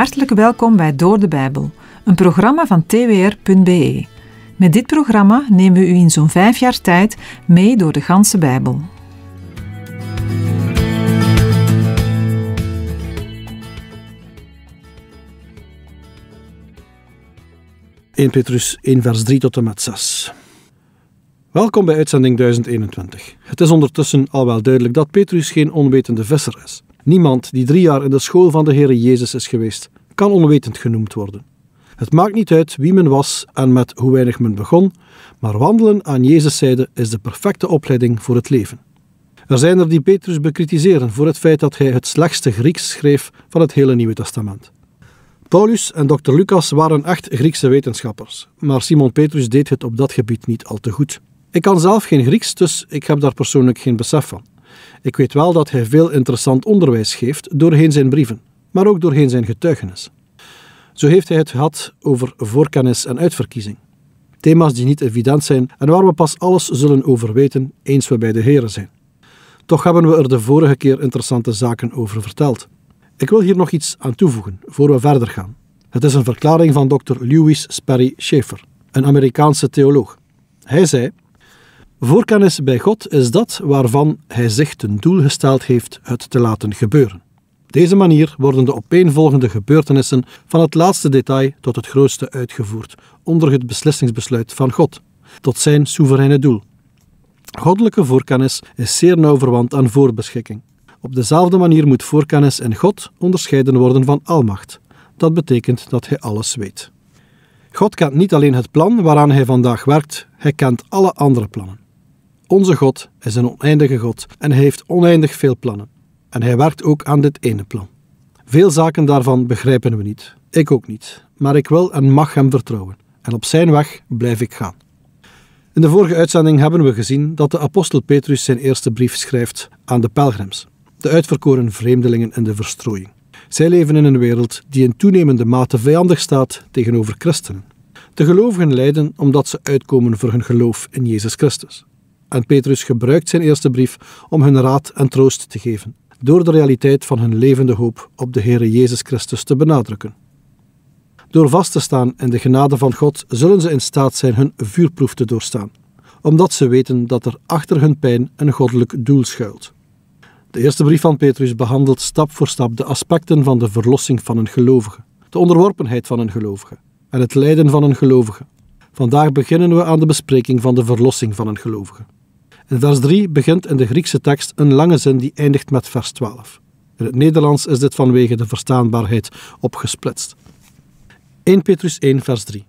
hartelijk welkom bij Door de Bijbel, een programma van twr.be. Met dit programma nemen we u in zo'n vijf jaar tijd mee door de ganse Bijbel. 1 Petrus 1 vers 3 tot en met 6. Welkom bij uitzending 1021. Het is ondertussen al wel duidelijk dat Petrus geen onwetende visser is. Niemand die drie jaar in de school van de Heere Jezus is geweest, kan onwetend genoemd worden. Het maakt niet uit wie men was en met hoe weinig men begon, maar wandelen aan Jezus zijde is de perfecte opleiding voor het leven. Er zijn er die Petrus bekritiseren voor het feit dat hij het slechtste Grieks schreef van het hele Nieuwe Testament. Paulus en dokter Lucas waren echt Griekse wetenschappers, maar Simon Petrus deed het op dat gebied niet al te goed. Ik kan zelf geen Grieks, dus ik heb daar persoonlijk geen besef van. Ik weet wel dat hij veel interessant onderwijs geeft doorheen zijn brieven, maar ook doorheen zijn getuigenis. Zo heeft hij het gehad over voorkennis en uitverkiezing. Thema's die niet evident zijn en waar we pas alles zullen over weten eens we bij de heren zijn. Toch hebben we er de vorige keer interessante zaken over verteld. Ik wil hier nog iets aan toevoegen voor we verder gaan. Het is een verklaring van Dr. Lewis Sperry Schaefer, een Amerikaanse theoloog. Hij zei: Voorkennis bij God is dat waarvan Hij zich ten doel gesteld heeft het te laten gebeuren. Op deze manier worden de opeenvolgende gebeurtenissen van het laatste detail tot het grootste uitgevoerd, onder het beslissingsbesluit van God, tot zijn soevereine doel. Goddelijke voorkennis is zeer nauw verwant aan voorbeschikking. Op dezelfde manier moet voorkennis in God onderscheiden worden van almacht. Dat betekent dat Hij alles weet. God kent niet alleen het plan waaraan Hij vandaag werkt, Hij kent alle andere plannen. Onze God is een oneindige God en hij heeft oneindig veel plannen. En hij werkt ook aan dit ene plan. Veel zaken daarvan begrijpen we niet. Ik ook niet. Maar ik wil en mag hem vertrouwen. En op zijn weg blijf ik gaan. In de vorige uitzending hebben we gezien dat de apostel Petrus zijn eerste brief schrijft aan de pelgrims, de uitverkoren vreemdelingen in de verstrooiing. Zij leven in een wereld die in toenemende mate vijandig staat tegenover christenen. De gelovigen lijden omdat ze uitkomen voor hun geloof in Jezus Christus en Petrus gebruikt zijn eerste brief om hun raad en troost te geven, door de realiteit van hun levende hoop op de Heere Jezus Christus te benadrukken. Door vast te staan in de genade van God zullen ze in staat zijn hun vuurproef te doorstaan, omdat ze weten dat er achter hun pijn een goddelijk doel schuilt. De eerste brief van Petrus behandelt stap voor stap de aspecten van de verlossing van een gelovige, de onderworpenheid van een gelovige en het lijden van een gelovige. Vandaag beginnen we aan de bespreking van de verlossing van een gelovige. Vers 3 begint in de Griekse tekst een lange zin die eindigt met vers 12. In het Nederlands is dit vanwege de verstaanbaarheid opgesplitst. 1 Petrus 1, vers 3.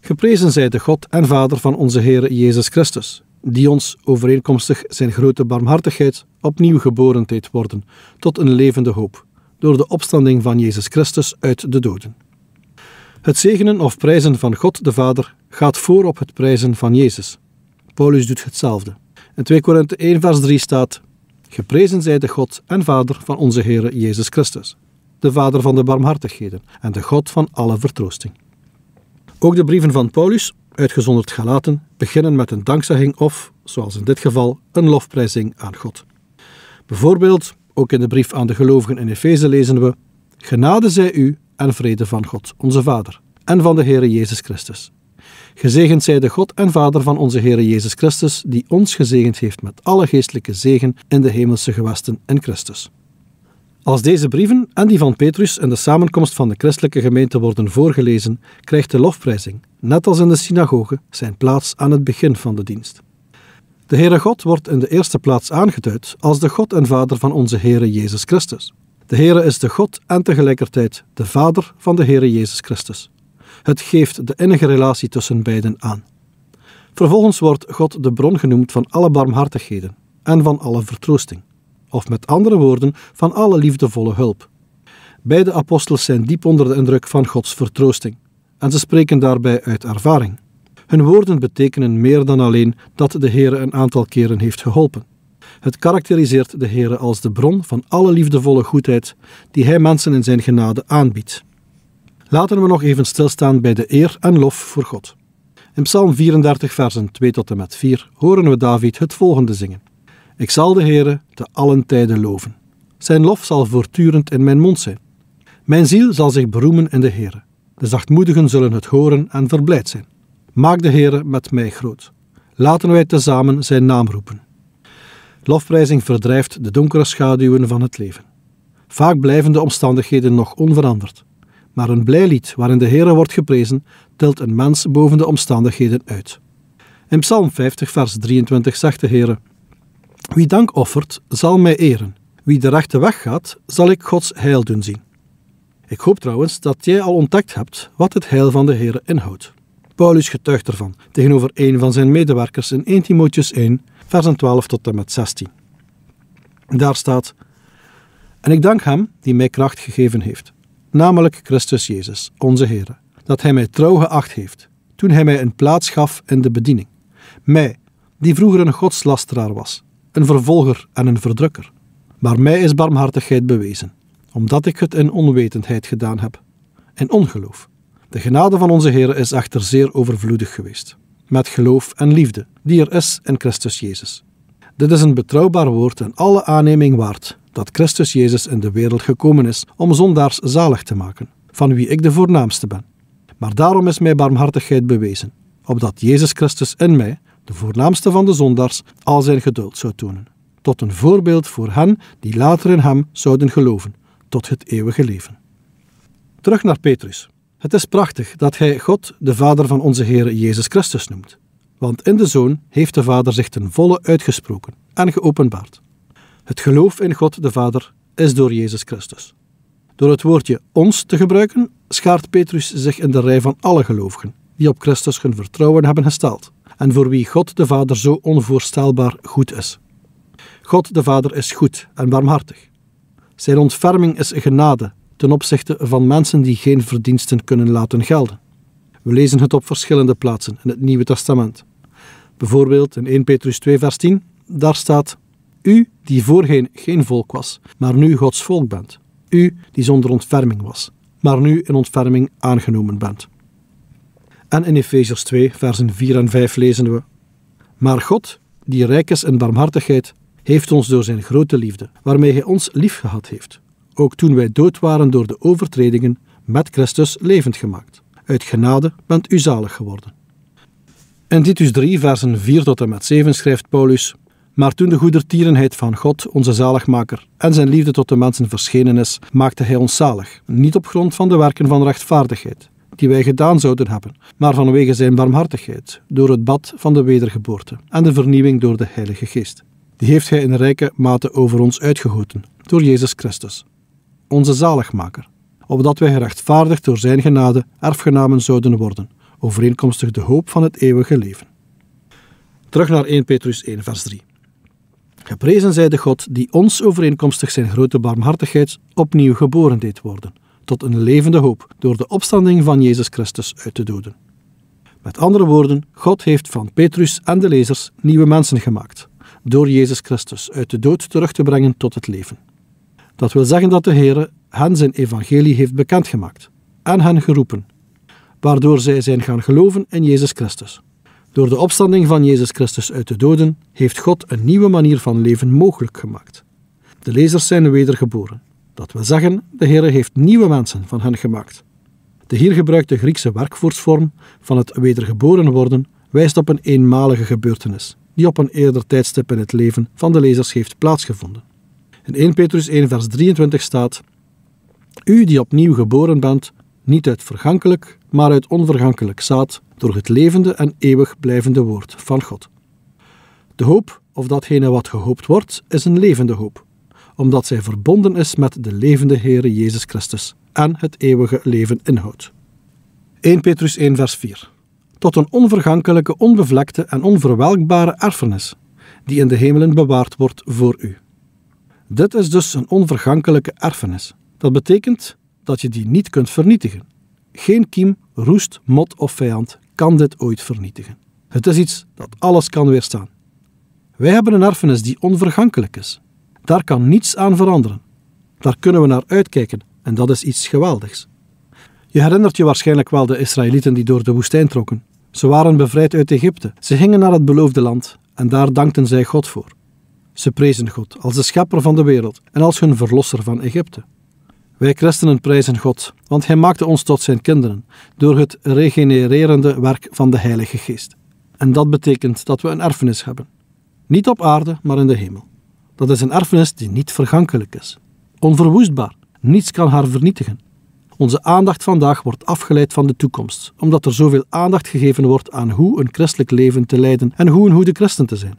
Geprezen zij de God en Vader van onze Heer Jezus Christus, die ons, overeenkomstig zijn grote barmhartigheid, opnieuw geboren deed worden tot een levende hoop, door de opstanding van Jezus Christus uit de doden. Het zegenen of prijzen van God de Vader gaat voor op het prijzen van Jezus. Paulus doet hetzelfde. In 2 Korinthe 1 vers 3 staat Geprezen zij de God en Vader van onze Heer Jezus Christus, de Vader van de barmhartigheden en de God van alle vertroosting. Ook de brieven van Paulus, uitgezonderd Galaten, beginnen met een dankzegging of, zoals in dit geval, een lofprijzing aan God. Bijvoorbeeld, ook in de brief aan de gelovigen in Efeze lezen we: Genade zij u en vrede van God, onze Vader, en van de Heer Jezus Christus. Gezegend zij de God en Vader van onze Heer Jezus Christus, die ons gezegend heeft met alle geestelijke zegen in de hemelse gewesten in Christus. Als deze brieven en die van Petrus in de samenkomst van de christelijke gemeente worden voorgelezen, krijgt de lofprijzing, net als in de synagoge, zijn plaats aan het begin van de dienst. De Heere God wordt in de eerste plaats aangeduid als de God en Vader van onze Heere Jezus Christus. De Heere is de God en tegelijkertijd de Vader van de Heere Jezus Christus. Het geeft de innige relatie tussen beiden aan. Vervolgens wordt God de bron genoemd van alle barmhartigheden en van alle vertroosting, of met andere woorden, van alle liefdevolle hulp. Beide apostels zijn diep onder de indruk van Gods vertroosting en ze spreken daarbij uit ervaring. Hun woorden betekenen meer dan alleen dat de Heere een aantal keren heeft geholpen. Het karakteriseert de Heere als de bron van alle liefdevolle goedheid die Hij mensen in Zijn genade aanbiedt. Laten we nog even stilstaan bij de eer en lof voor God. In Psalm 34, versen 2 tot en met 4 horen we David het volgende zingen: Ik zal de Heere te allen tijden loven. Zijn lof zal voortdurend in mijn mond zijn. Mijn ziel zal zich beroemen in de Heere. De zachtmoedigen zullen het horen en verblijd zijn. Maak de Heere met mij groot. Laten wij tezamen zijn naam roepen. Lofprijzing verdrijft de donkere schaduwen van het leven. Vaak blijven de omstandigheden nog onveranderd maar een blij lied waarin de Heere wordt geprezen, tilt een mens boven de omstandigheden uit. In Psalm 50, vers 23 zegt de Heere: Wie dank offert, zal mij eren. Wie de rechte weg gaat, zal ik Gods heil doen zien. Ik hoop trouwens dat jij al ontdekt hebt wat het heil van de Heere inhoudt. Paulus getuigt ervan tegenover een van zijn medewerkers in 1 Timotheus 1, versen 12 tot en met 16. Daar staat: En ik dank hem die mij kracht gegeven heeft namelijk Christus Jezus, onze Heer, dat Hij mij trouw geacht heeft, toen Hij mij een plaats gaf in de bediening. Mij, die vroeger een godslasteraar was, een vervolger en een verdrukker. Maar mij is barmhartigheid bewezen, omdat ik het in onwetendheid gedaan heb, in ongeloof. De genade van onze Heer is echter zeer overvloedig geweest, met geloof en liefde die er is in Christus Jezus. Dit is een betrouwbaar woord en alle aanneming waard dat Christus Jezus in de wereld gekomen is om zondaars zalig te maken, van wie ik de voornaamste ben. Maar daarom is mij barmhartigheid bewezen, opdat Jezus Christus in mij, de voornaamste van de zondaars, al zijn geduld zou tonen, tot een voorbeeld voor hen die later in hem zouden geloven, tot het eeuwige leven. Terug naar Petrus. Het is prachtig dat hij God, de Vader van onze Heer Jezus Christus, noemt. Want in de Zoon heeft de Vader zich ten volle uitgesproken en geopenbaard. Het geloof in God de Vader is door Jezus Christus. Door het woordje ons te gebruiken, schaart Petrus zich in de rij van alle gelovigen die op Christus hun vertrouwen hebben gesteld en voor wie God de Vader zo onvoorstelbaar goed is. God de Vader is goed en barmhartig. Zijn ontferming is genade ten opzichte van mensen die geen verdiensten kunnen laten gelden. We lezen het op verschillende plaatsen in het Nieuwe Testament. Bijvoorbeeld in 1 Petrus 2, vers 10, daar staat: u die voorheen geen volk was, maar nu Gods volk bent. U die zonder ontferming was, maar nu in ontferming aangenomen bent. En in Efeziërs 2, versen 4 en 5 lezen we: Maar God, die rijk is in barmhartigheid, heeft ons door zijn grote liefde, waarmee hij ons liefgehad heeft, ook toen wij dood waren door de overtredingen, met Christus levend gemaakt. Uit genade bent u zalig geworden. In Titus 3, versen 4 tot en met 7 schrijft Paulus: maar toen de goedertierenheid van God, onze zaligmaker, en zijn liefde tot de mensen verschenen is, maakte hij ons zalig, niet op grond van de werken van rechtvaardigheid, die wij gedaan zouden hebben, maar vanwege zijn barmhartigheid, door het bad van de wedergeboorte en de vernieuwing door de Heilige Geest. Die heeft hij in rijke mate over ons uitgegoten, door Jezus Christus, onze zaligmaker, opdat wij gerechtvaardigd door zijn genade erfgenamen zouden worden, overeenkomstig de hoop van het eeuwige leven. Terug naar 1 Petrus 1, vers 3. Geprezen zij de God die ons overeenkomstig zijn grote barmhartigheid opnieuw geboren deed worden, tot een levende hoop, door de opstanding van Jezus Christus uit de doden. Met andere woorden, God heeft van Petrus en de lezers nieuwe mensen gemaakt, door Jezus Christus uit de dood terug te brengen tot het leven. Dat wil zeggen dat de Heer hen zijn evangelie heeft bekendgemaakt en hen geroepen, waardoor zij zijn gaan geloven in Jezus Christus. Door de opstanding van Jezus Christus uit de doden heeft God een nieuwe manier van leven mogelijk gemaakt. De lezers zijn wedergeboren. Dat wil zeggen, de Heer heeft nieuwe mensen van hen gemaakt. De hier gebruikte Griekse werkvoersvorm van het wedergeboren worden wijst op een eenmalige gebeurtenis, die op een eerder tijdstip in het leven van de lezers heeft plaatsgevonden. In 1 Petrus 1, vers 23 staat: U die opnieuw geboren bent, niet uit vergankelijk, maar uit onvergankelijk zaad, door het levende en eeuwig blijvende woord van God. De hoop, of datgene wat gehoopt wordt, is een levende hoop, omdat zij verbonden is met de levende Heere Jezus Christus en het eeuwige leven inhoudt. 1 Petrus 1 vers 4 Tot een onvergankelijke, onbevlekte en onverwelkbare erfenis, die in de hemelen bewaard wordt voor u. Dit is dus een onvergankelijke erfenis. Dat betekent dat je die niet kunt vernietigen. Geen kiem, roest, mot of vijand kan dit ooit vernietigen. Het is iets dat alles kan weerstaan. Wij hebben een erfenis die onvergankelijk is. Daar kan niets aan veranderen. Daar kunnen we naar uitkijken en dat is iets geweldigs. Je herinnert je waarschijnlijk wel de Israëlieten die door de woestijn trokken. Ze waren bevrijd uit Egypte. Ze gingen naar het beloofde land en daar dankten zij God voor. Ze prezen God als de schepper van de wereld en als hun verlosser van Egypte. Wij christenen prijzen God, want Hij maakte ons tot Zijn kinderen door het regenererende werk van de Heilige Geest. En dat betekent dat we een erfenis hebben. Niet op aarde, maar in de hemel. Dat is een erfenis die niet vergankelijk is, onverwoestbaar. Niets kan haar vernietigen. Onze aandacht vandaag wordt afgeleid van de toekomst, omdat er zoveel aandacht gegeven wordt aan hoe een christelijk leven te leiden en hoe een goede christen te zijn.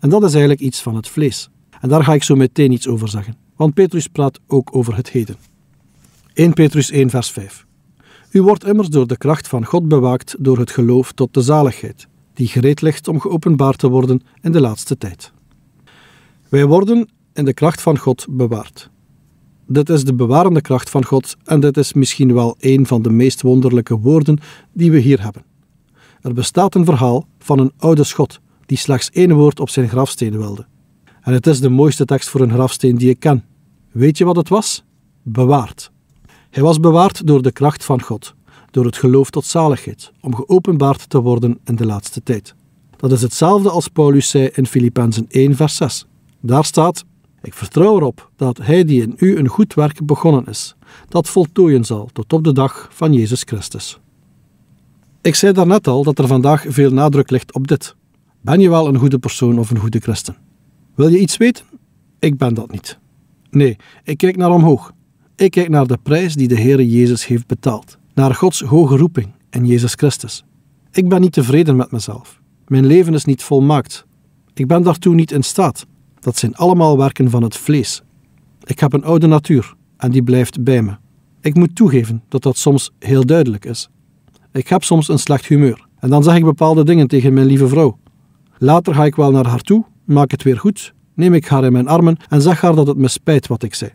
En dat is eigenlijk iets van het vlees. En daar ga ik zo meteen iets over zeggen want Petrus praat ook over het heden. 1 Petrus 1, vers 5. U wordt immers door de kracht van God bewaakt door het geloof tot de zaligheid, die gereed ligt om geopenbaard te worden in de laatste tijd. Wij worden in de kracht van God bewaard. Dit is de bewarende kracht van God en dit is misschien wel een van de meest wonderlijke woorden die we hier hebben. Er bestaat een verhaal van een oude schot die slechts één woord op zijn grafsteen wilde. En het is de mooiste tekst voor een grafsteen die ik ken. Weet je wat het was? Bewaard. Hij was bewaard door de kracht van God, door het geloof tot zaligheid, om geopenbaard te worden in de laatste tijd. Dat is hetzelfde als Paulus zei in Filippenzen 1, vers 6. Daar staat: Ik vertrouw erop dat Hij die in u een goed werk begonnen is, dat voltooien zal tot op de dag van Jezus Christus. Ik zei daarnet al dat er vandaag veel nadruk ligt op dit. Ben je wel een goede persoon of een goede christen? Wil je iets weten? Ik ben dat niet. Nee, ik kijk naar omhoog. Ik kijk naar de prijs die de Heere Jezus heeft betaald, naar Gods hoge roeping en Jezus Christus. Ik ben niet tevreden met mezelf. Mijn leven is niet volmaakt. Ik ben daartoe niet in staat. Dat zijn allemaal werken van het vlees. Ik heb een oude natuur en die blijft bij me. Ik moet toegeven dat dat soms heel duidelijk is. Ik heb soms een slecht humeur en dan zeg ik bepaalde dingen tegen mijn lieve vrouw. Later ga ik wel naar haar toe maak het weer goed, neem ik haar in mijn armen en zeg haar dat het me spijt wat ik zei.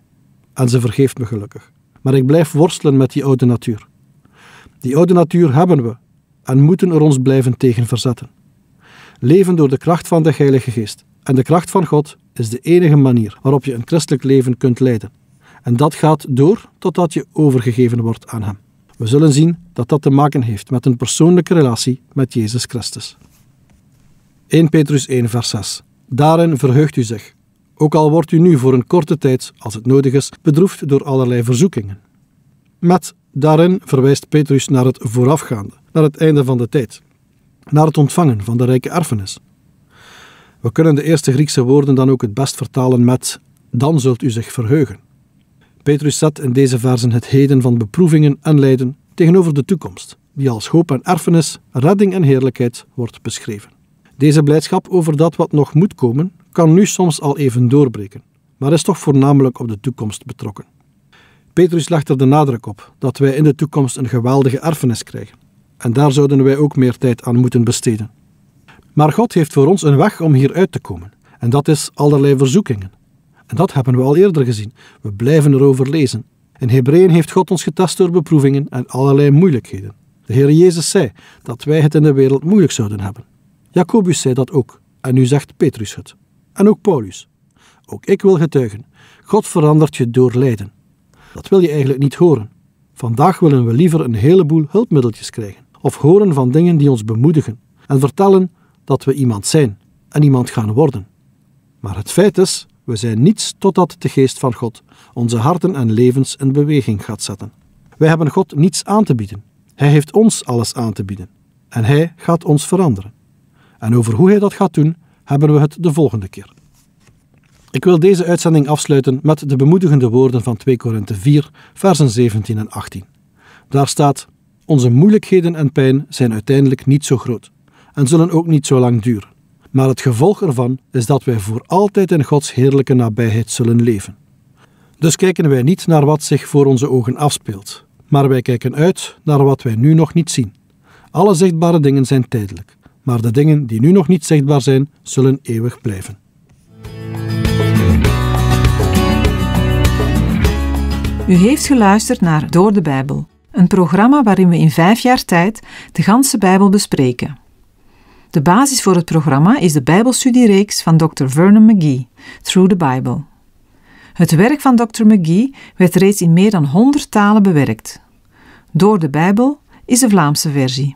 En ze vergeeft me gelukkig. Maar ik blijf worstelen met die oude natuur. Die oude natuur hebben we en moeten er ons blijven tegen verzetten. Leven door de kracht van de Heilige Geest en de kracht van God is de enige manier waarop je een christelijk leven kunt leiden. En dat gaat door totdat je overgegeven wordt aan Hem. We zullen zien dat dat te maken heeft met een persoonlijke relatie met Jezus Christus. 1 Petrus 1, vers 6. Daarin verheugt u zich, ook al wordt u nu voor een korte tijd, als het nodig is, bedroefd door allerlei verzoekingen. Met daarin verwijst Petrus naar het voorafgaande, naar het einde van de tijd, naar het ontvangen van de rijke erfenis. We kunnen de eerste Griekse woorden dan ook het best vertalen met dan zult u zich verheugen. Petrus zet in deze verzen het heden van beproevingen en lijden tegenover de toekomst, die als hoop en erfenis, redding en heerlijkheid wordt beschreven. Deze blijdschap over dat wat nog moet komen, kan nu soms al even doorbreken, maar is toch voornamelijk op de toekomst betrokken. Petrus legt er de nadruk op dat wij in de toekomst een geweldige erfenis krijgen, en daar zouden wij ook meer tijd aan moeten besteden. Maar God heeft voor ons een weg om hieruit te komen, en dat is allerlei verzoekingen. En dat hebben we al eerder gezien, we blijven erover lezen. In Hebreeën heeft God ons getest door beproevingen en allerlei moeilijkheden. De Heer Jezus zei dat wij het in de wereld moeilijk zouden hebben. Jacobus zei dat ook, en nu zegt Petrus het. En ook Paulus. Ook ik wil getuigen. God verandert je door lijden. Dat wil je eigenlijk niet horen. Vandaag willen we liever een heleboel hulpmiddeltjes krijgen, of horen van dingen die ons bemoedigen en vertellen dat we iemand zijn en iemand gaan worden. Maar het feit is, we zijn niets totdat de geest van God onze harten en levens in beweging gaat zetten. Wij hebben God niets aan te bieden. Hij heeft ons alles aan te bieden en hij gaat ons veranderen. En over hoe hij dat gaat doen, hebben we het de volgende keer. Ik wil deze uitzending afsluiten met de bemoedigende woorden van 2 Korinthe 4, versen 17 en 18. Daar staat: Onze moeilijkheden en pijn zijn uiteindelijk niet zo groot en zullen ook niet zo lang duren. Maar het gevolg ervan is dat wij voor altijd in Gods heerlijke nabijheid zullen leven. Dus kijken wij niet naar wat zich voor onze ogen afspeelt, maar wij kijken uit naar wat wij nu nog niet zien. Alle zichtbare dingen zijn tijdelijk, maar de dingen die nu nog niet zichtbaar zijn, zullen eeuwig blijven. U heeft geluisterd naar Door de Bijbel, een programma waarin we in vijf jaar tijd de ganse Bijbel bespreken. De basis voor het programma is de Bijbelstudiereeks van Dr. Vernon McGee, Through the Bible. Het werk van Dr. McGee werd reeds in meer dan 100 talen bewerkt. Door de Bijbel is de Vlaamse versie.